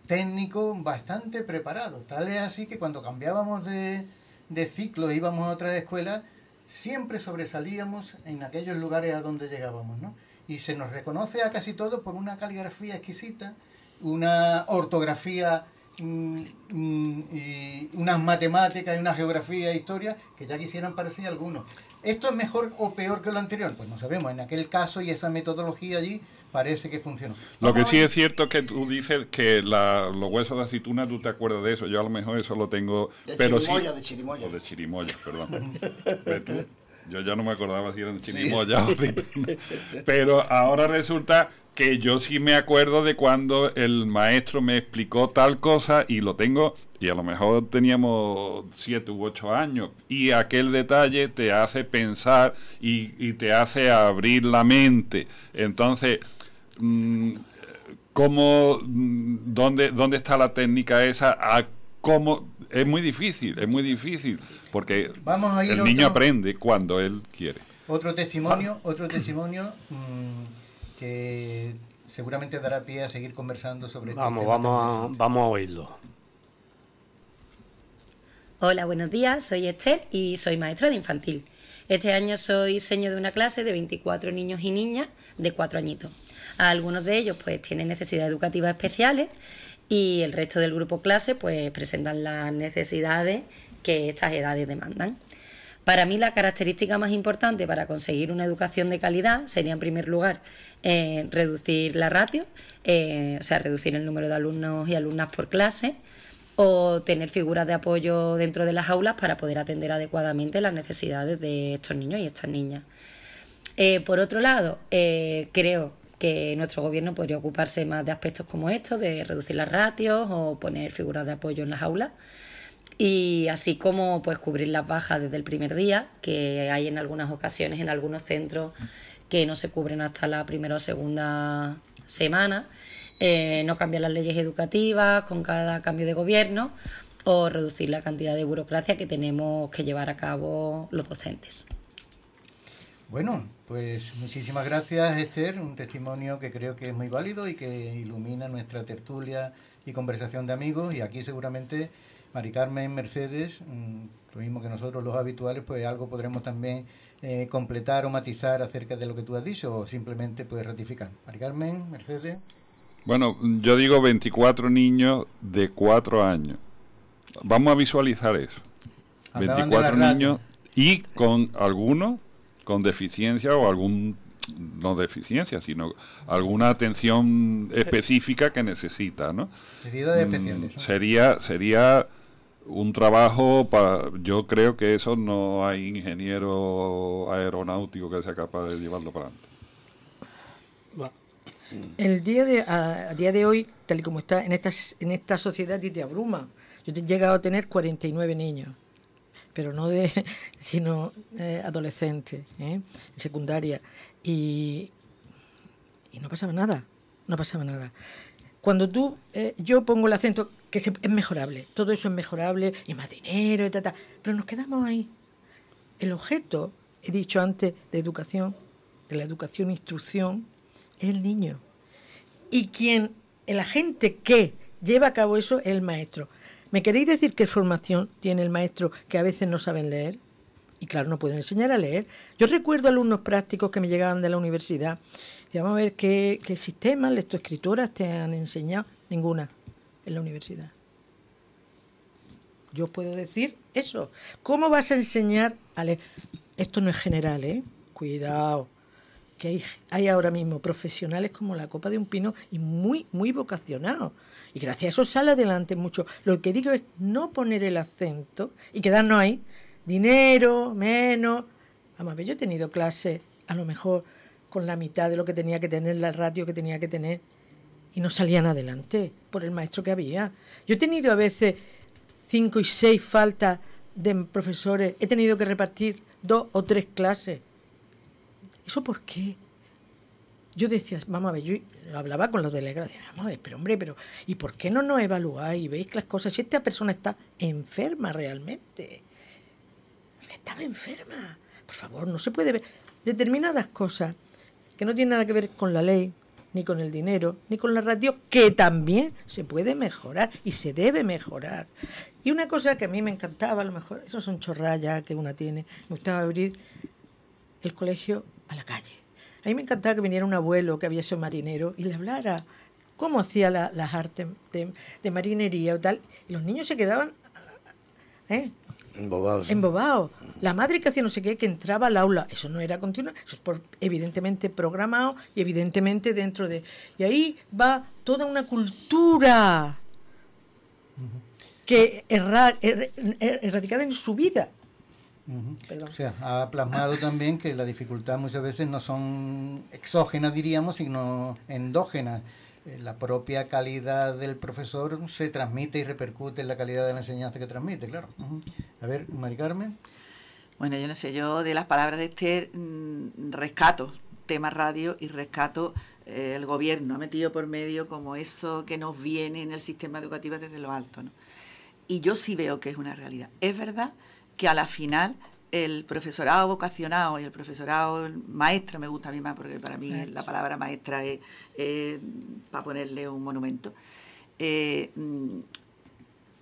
técnico bastante preparados. Tal es así que cuando cambiábamos de, de ciclo e íbamos a otra escuela, siempre sobresalíamos en aquellos lugares a donde llegábamos, ¿no? y se nos reconoce a casi todos por una caligrafía exquisita, una ortografía mm, mm, y unas matemáticas y una geografía e historia que ya quisieran parecer algunos. ¿Esto es mejor o peor que lo anterior? Pues no sabemos, en aquel caso y esa metodología allí parece que funcionó. Lo que sí es cierto es que tú dices que la, los huesos de aceituna, tú te acuerdas de eso, yo a lo mejor eso lo tengo... De pero chirimoya, de chirimoya. O de chirimoya, perdón. *laughs* Yo ya no me acordaba si eran en sí. Pero ahora resulta que yo sí me acuerdo de cuando el maestro me explicó tal cosa y lo tengo, y a lo mejor teníamos siete u ocho años, y aquel detalle te hace pensar y, te hace abrir la mente. Entonces, mm, ¿cómo, mm, dónde, dónde está la técnica esa? ¿A cómo, es muy difícil, es muy difícil, porque el niño aprende cuando él quiere. Otro ah. testimonio, otro testimonio mm, que seguramente dará pie a seguir conversando sobre este vamos, Vamos, a, vamos a oírlo. Hola, buenos días, soy Esther y soy maestra de infantil. Este año soy seño de una clase de 24 niños y niñas de 4 añitos. algunos de ellos pues tienen necesidades educativas especiales y el resto del grupo clase pues presentan las necesidades que estas edades demandan. Para mí la característica más importante para conseguir una educación de calidad sería en primer lugar eh, reducir la ratio, eh, o sea, reducir el número de alumnos y alumnas por clase o tener figuras de apoyo dentro de las aulas para poder atender adecuadamente las necesidades de estos niños y estas niñas. Eh, por otro lado, creo que nuestro gobierno podría ocuparse más de aspectos como estos, de reducir las ratios o poner figuras de apoyo en las aulas y así como pues cubrir las bajas desde el primer día, que hay en algunas ocasiones en algunos centros que no se cubren hasta la primera o segunda semana, eh, no cambiar las leyes educativas con cada cambio de gobierno o reducir la cantidad de burocracia que tenemos que llevar a cabo los docentes. Bueno, pues muchísimas gracias, Esther. Un testimonio que creo que es muy válido y que ilumina nuestra tertulia y conversación de amigos. Y aquí seguramente Mari Carmen, Mercedes, mm, lo mismo que nosotros los habituales, pues algo podremos también eh, completar o matizar acerca de lo que tú has dicho o simplemente puedes ratificar. Mari Carmen, Mercedes. Bueno, yo digo 24 niños de 4 años. Vamos a visualizar eso. 24 niños y con algunos con deficiencia o algún no deficiencia, sino alguna atención específica que necesita, ¿no? Mm, sería sería un trabajo para yo creo que eso no hay ingeniero aeronáutico que sea capaz de llevarlo para adelante. El día de a, día de hoy, tal y como está en esta en esta sociedad y te abruma. Yo he llegado a tener 49 niños pero no de, *laughs* sino eh, adolescentes, ¿eh? secundaria. Y, y no pasaba nada, no pasaba nada. Cuando tú, eh, yo pongo el acento, que es, mejorable, todo eso es mejorable, y más dinero, y pero nos quedamos ahí. El objeto, he dicho antes, de educación, de la educación instrucción, es el niño. Y quien, el agente que lleva a cabo eso, es el maestro. ¿Me queréis decir qué formación tiene el maestro que a veces no saben leer? Y claro, no pueden enseñar a leer. Yo recuerdo alumnos prácticos que me llegaban de la universidad. Y vamos a ver qué, sistemas lectoescritoras te han enseñado. Ninguna en la universidad. Yo os puedo decir eso. ¿Cómo vas a enseñar a leer? Esto no es general, ¿eh? Cuidado que hay, ahora mismo profesionales como la copa de un pino y muy, muy vocacionados. Y gracias a eso sale adelante mucho. Lo que digo es no poner el acento y quedarnos ahí. Dinero, menos. yo he tenido clases, a lo mejor con la mitad de lo que tenía que tener, la ratio que tenía que tener, y no salían adelante por el maestro que había. Yo he tenido a veces cinco y seis faltas de profesores, he tenido que repartir dos o tres clases. ¿Eso por qué? Yo decía, vamos a ver, yo hablaba con los delegados, vamos a ver, pero hombre, pero ¿y por qué no nos evaluáis y veis que las cosas? Si esta persona está enferma realmente, estaba enferma, por favor, no se puede ver. Determinadas cosas que no tienen nada que ver con la ley, ni con el dinero, ni con la radio, que también se puede mejorar y se debe mejorar. Y una cosa que a mí me encantaba, a lo mejor, eso son chorrayas que una tiene, me gustaba abrir el colegio a la calle. A mí me encantaba que viniera un abuelo que había sido marinero y le hablara cómo hacía las artes de, marinería o tal. Y los niños se quedaban ¿eh? embobados. La madre que hacía no sé qué, que entraba al aula. Eso no era continuo, eso es por, evidentemente programado y evidentemente dentro de... Y ahí va toda una cultura que er, er, erradicada en su vida. O sea, ha plasmado también que la dificultad muchas veces no son exógenas, diríamos, sino endógenas. Eh, la propia calidad del profesor se transmite y repercute en la calidad de la enseñanza que transmite, claro. A ver, Mari Carmen. Bueno, yo no sé, yo de las palabras de Esther mm, rescato tema radio y rescato eh, el gobierno, ha metido por medio como eso que nos viene en el sistema educativo desde lo alto. ¿no? Y yo sí veo que es una realidad. Es verdad que a la final el profesorado vocacionado y el profesorado maestro, me gusta a mí más porque para mí la palabra maestra es, para ponerle un monumento, eh, mm,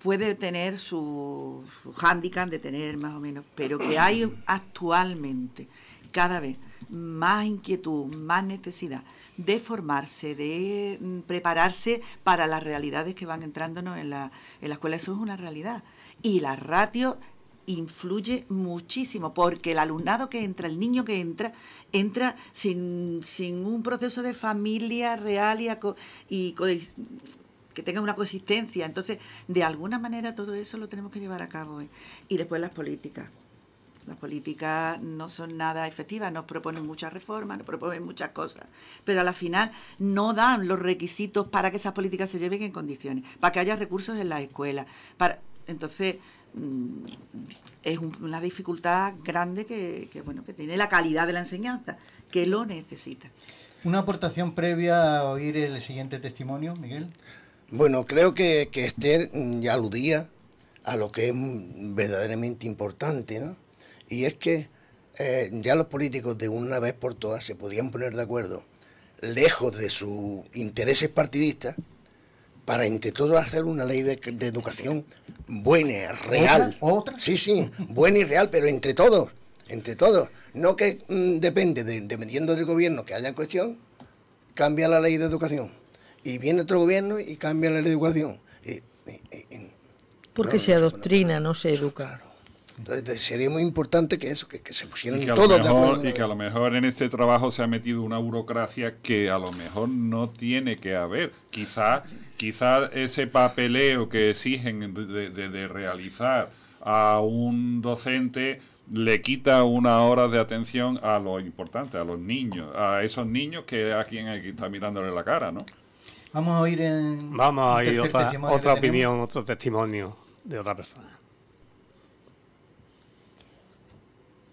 puede tener su, ...handicap de tener más o menos, pero que hay actualmente cada vez más inquietud, más necesidad de formarse, de mm, prepararse para las realidades que van entrándonos en la, escuela. Eso es una realidad. Y la ratio influye muchísimo, porque el alumnado que entra, el niño que entra, entra sin, un proceso de familia real y, y que tenga una consistencia. Entonces, de alguna manera todo eso lo tenemos que llevar a cabo. ¿eh? Y después las políticas. Las políticas no son nada efectivas, nos proponen muchas reformas, nos proponen muchas cosas, pero al la final no dan los requisitos para que esas políticas se lleven en condiciones, para que haya recursos en las escuelas. Para... Entonces, es una dificultad grande que, bueno, que tiene la calidad de la enseñanza, que lo necesita. ¿Una aportación previa a oír el siguiente testimonio, Miguel? Bueno, creo que, que Esther ya aludía a lo que es verdaderamente importante, ¿no? Y es que eh, ya los políticos de una vez por todas se podían poner de acuerdo, lejos de sus intereses partidistas, para, entre todos hacer una ley de, educación buena, real. Sí, sí, buena y real, pero entre todos, entre todos. No que mm, depende, dependiendo del gobierno que haya en cuestión, cambia la ley de educación. Y viene otro gobierno y cambia la ley de educación. Porque se adoctrina, no se educa sería muy importante que eso, que, se pusieran que todos de acuerdo. Y que a lo mejor en este trabajo se ha metido una burocracia que a lo mejor no tiene que haber. quizás quizá ese papeleo que exigen de, realizar a un docente le quita una hora de atención a lo importante, a los niños, a esos niños que a quien hay que estar mirándole la cara, ¿no? Vamos a oír en Vamos otra opinión, otro testimonio de otra persona.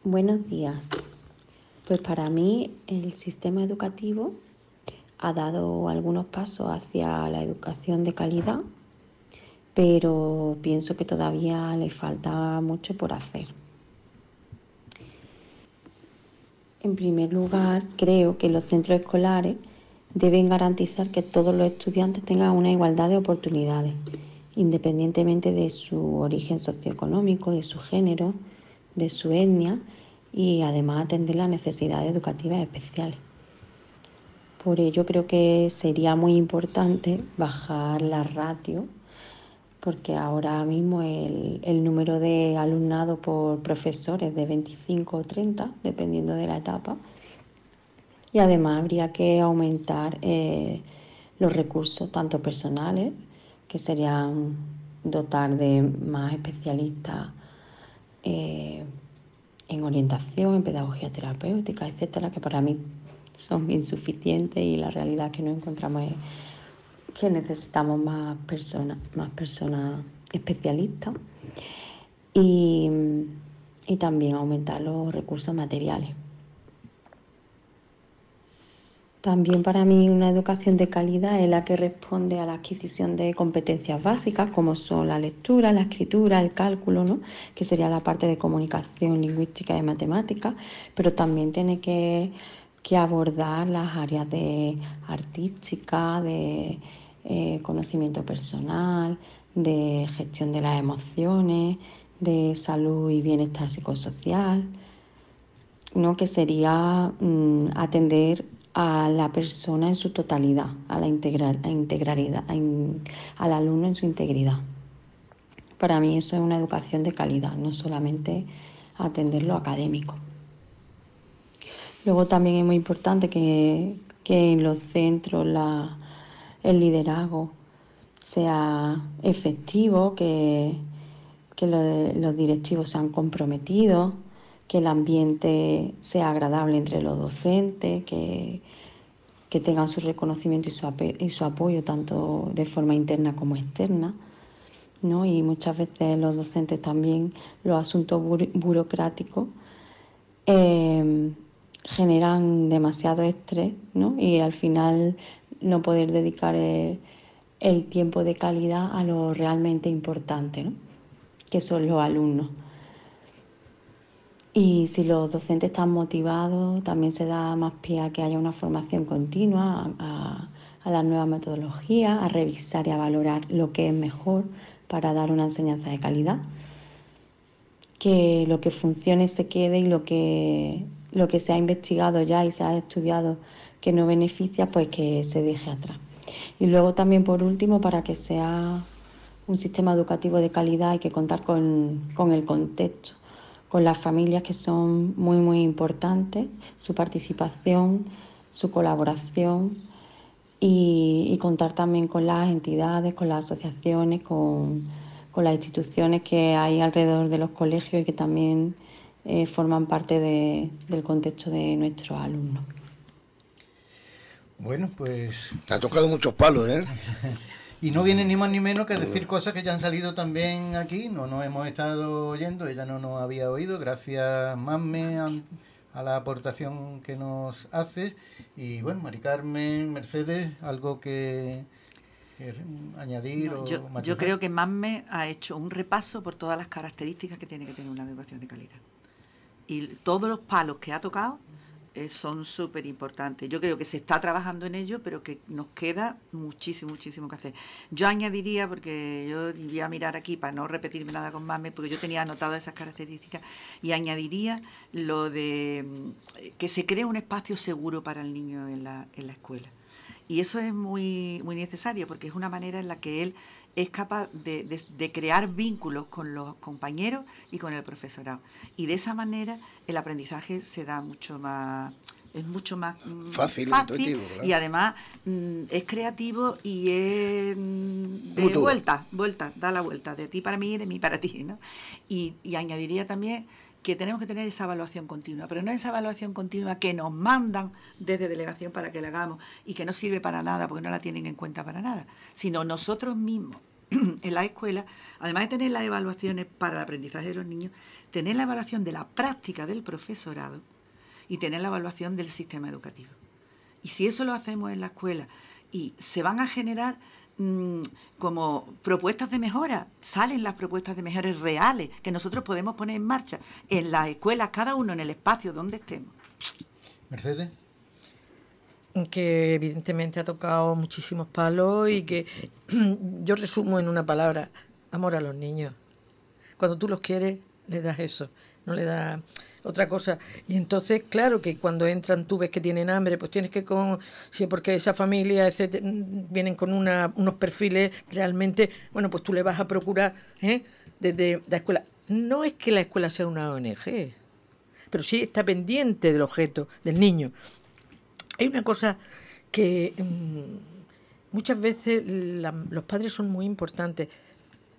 Buenos días. Pues para mí el sistema educativo ha dado algunos pasos hacia la educación de calidad, pero pienso que todavía le falta mucho por hacer. En primer lugar, creo que los centros escolares deben garantizar que todos los estudiantes tengan una igualdad de oportunidades, independientemente de su origen socioeconómico, de su género, de su etnia y además atender las necesidades educativas especiales. Por ello creo que sería muy importante bajar la ratio, porque ahora mismo el, número de alumnado por profesores de 25 o 30, dependiendo de la etapa, y además habría que aumentar eh, los recursos, tanto personales, que serían dotar de más especialistas eh, en orientación, en pedagogía terapéutica, etcétera, que para mí son *laughs* insuficientes y la realidad que no encontramos es eh, que necesitamos más personas, más personas especialistas y también aumentar los recursos materiales. También para mí una educación de calidad es la que responde a la adquisición de competencias básicas como son la lectura, la escritura, el cálculo, ¿no? que sería la parte de comunicación lingüística y matemática, pero también tiene que, abordar las áreas de artística, de eh, conocimiento personal, de gestión de las emociones, de salud y bienestar psicosocial, ¿no? que sería mm, atender a la persona en su totalidad, a la a integralidad, al alumno en su integridad. Para mí eso es una educación de calidad, no solamente atender lo académico. Luego también es muy importante que, en los centros el liderazgo sea efectivo, que, los directivos sean comprometidos que el ambiente sea agradable entre los docentes, que, que tengan su reconocimiento y su, apoyo tanto de forma interna como externa. ¿no? Y muchas veces los docentes también los asuntos burocráticos em, generan demasiado estrés ¿no? y al final no poder dedicar eh, el, tiempo de calidad a lo realmente importante, que son los alumnos. Y si los docentes están motivados, también se da más pie a que haya una formación continua, a, las nuevas metodologías, a revisar y a valorar lo que es mejor para dar una enseñanza de calidad. Que lo que funcione se quede y lo que, lo que se ha investigado ya y se ha estudiado que no beneficia, pues que se deje atrás. Y luego también, por último, para que sea un sistema educativo de calidad hay que contar con el contexto con las familias que son muy, muy importantes, su participación, su colaboración y, contar también con las entidades, con las asociaciones, con, las instituciones que hay alrededor de los colegios y que también eh, forman parte de, del contexto de nuestros alumnos. Bueno, pues... ha tocado muchos palos, ¿eh? *laughs* Y no viene ni más ni menos que decir cosas que ya han salido también aquí, no nos hemos estado oyendo, ella no nos había oído, gracias Mamme a, la aportación que nos haces. Y bueno, Mari Carmen, Mercedes, algo que, añadir yo, yo creo que Mamme ha hecho un repaso por todas las características que tiene que tener una educación de calidad. Y todos los palos que ha tocado eh, son súper importantes. Yo creo que se está trabajando en ello, pero que nos queda muchísimo, muchísimo que hacer. Yo añadiría, porque yo iba a mirar aquí para no repetirme nada con Mame, porque yo tenía anotado esas características, y añadiría lo de mm, que se cree un espacio seguro para el niño en la, escuela. Y eso es muy, muy necesario porque es una manera en la que él es capaz de, crear vínculos con los compañeros y con el profesorado. Y de esa manera el aprendizaje se da mucho más... Es mucho más mm, fácil, y además mm, es creativo y es mm, de vuelta, vuelta, da la vuelta, de ti para mí y de mí para ti. ¿no? Y, y añadiría también que tenemos que tener esa evaluación continua, pero no esa evaluación continua que nos mandan desde delegación para que la hagamos y que no sirve para nada porque no la tienen en cuenta para nada, sino nosotros mismos *clears throat* en la escuela, además de tener las evaluaciones para el aprendizaje de los niños, tener la evaluación de la práctica del profesorado y tener la evaluación del sistema educativo. Y si eso lo hacemos en la escuela y se van a generar Mm, como propuestas de mejora, salen las propuestas de mejores reales que nosotros podemos poner en marcha en las escuelas, cada uno en el espacio donde estemos. Mercedes que evidentemente ha tocado muchísimos palos y que *clears throat* yo resumo en una palabra, amor a los niños. Cuando tú los quieres, le das eso, no le das otra cosa. Y entonces, claro, que cuando entran tú ves que tienen hambre, pues tienes que con... Porque esa familia etcétera, mm, vienen con unos perfiles realmente, bueno, pues tú le vas a procurar ¿eh? desde la escuela. No es que la escuela sea una ONG, pero sí está pendiente del objeto, del niño. Hay una cosa que mm, muchas veces los padres son muy importantes,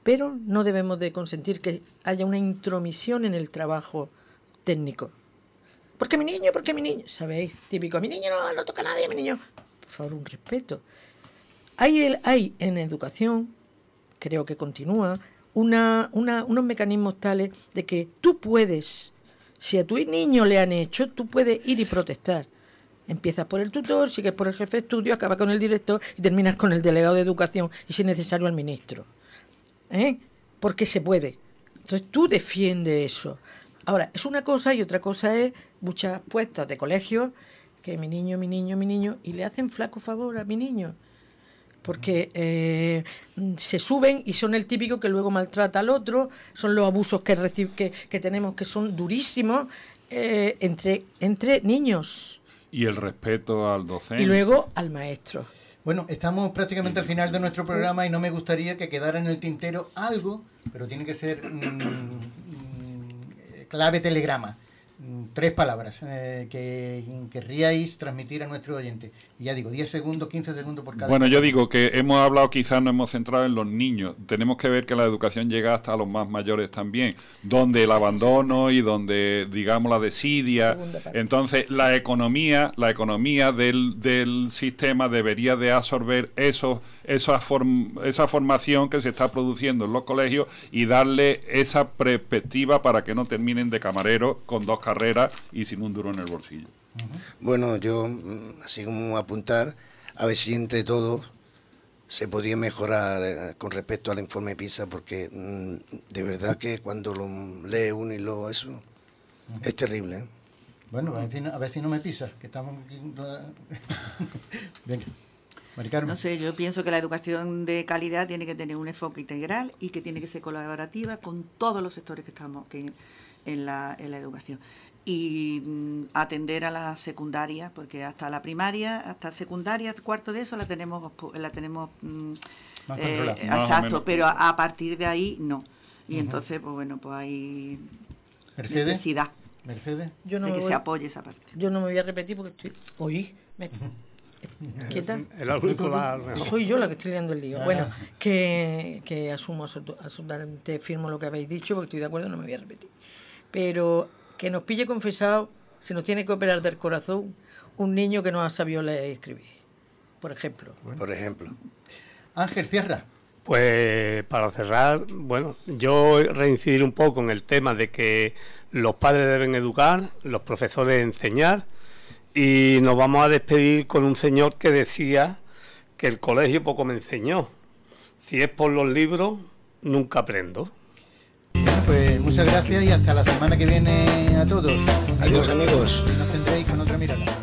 pero no debemos de consentir que haya una intromisión en el trabajo técnico. Porque mi niño, porque mi niño, ¿sabéis? Típico, mi niño no no toca nadie, mi niño. Por favor, un respeto. Hay, el, hay en educación, creo que continúa, una, una, unos mecanismos tales de que tú puedes, si a tu niño le han hecho, tú puedes ir y protestar. Empiezas por el tutor, sigues por el jefe de estudio, acabas con el director y terminas con el delegado de educación y si es necesario al ministro. ¿Eh? Porque se puede. Entonces tú defiendes eso. Ahora, es una cosa y otra cosa es muchas puestas de colegio que mi niño, mi niño, mi niño, y le hacen flaco favor a mi niño. Porque eh, se suben y son el típico que luego maltrata al otro, son los abusos que, que, que, tenemos que son durísimos eh, entre, entre niños. Y el respeto al docente. Y luego al maestro. Bueno, estamos prácticamente al final de nuestro programa y no me gustaría que quedara en el tintero algo, pero tiene que ser mm, clave telegrama. Mm, tres palabras eh, que querríais transmitir a nuestro oyente. ya digo, 10 segundos, 15 segundos por cada. Bueno, yo digo que hemos hablado, quizás no hemos centrado en los niños. Tenemos que ver que la educación llega hasta los más mayores también, donde el abandono y donde, digamos, la desidia. Entonces, la economía, la economía del, del sistema debería de absorber eso, esa, esa formación que se está produciendo en los colegios y darle esa perspectiva para que no terminen de camarero con dos carrera y sin un duro en el bolsillo. Bueno, yo, mm, así como apuntar, a ver si entre todos se podía mejorar eh, con respecto al informe PISA, porque mm, de verdad que cuando lo lee uno y luego eso, es terrible. ¿eh? Bueno, a ver, si no, me pisa, que estamos... ¿eh? *laughs* Venga. No sé, yo pienso que la educación de calidad tiene que tener un enfoque integral y que tiene que ser colaborativa con todos los sectores que estamos, que, en la, en la educación. Y mm, atender a la secundaria, porque hasta la primaria, hasta secundaria, cuarto de eso, la tenemos, la tenemos mm, eh, exacto, pero a, partir de ahí no. Y entonces, pues bueno, pues hay Mercedes. necesidad Mercedes. Yo que se apoye esa parte. Yo no me voy a repetir porque estoy... Oí, Soy yo la que estoy liando el lío. Ah. Bueno, que, que asumo absolutamente, firmo lo que habéis dicho, porque estoy de acuerdo, no me voy a repetir pero que nos pille confesado, si nos tiene que operar del corazón un niño que no ha sabido leer y escribir, por ejemplo. Por ejemplo. Ángel, cierra. Pues para cerrar, bueno, yo reincidir un poco en el tema de que los padres deben educar, los profesores enseñar, y nos vamos a despedir con un señor que decía que el colegio poco me enseñó. Si es por los libros, nunca aprendo. Pues muchas gracias y hasta la semana que viene a todos. Adiós amigos. Nos tendréis con otra mirada.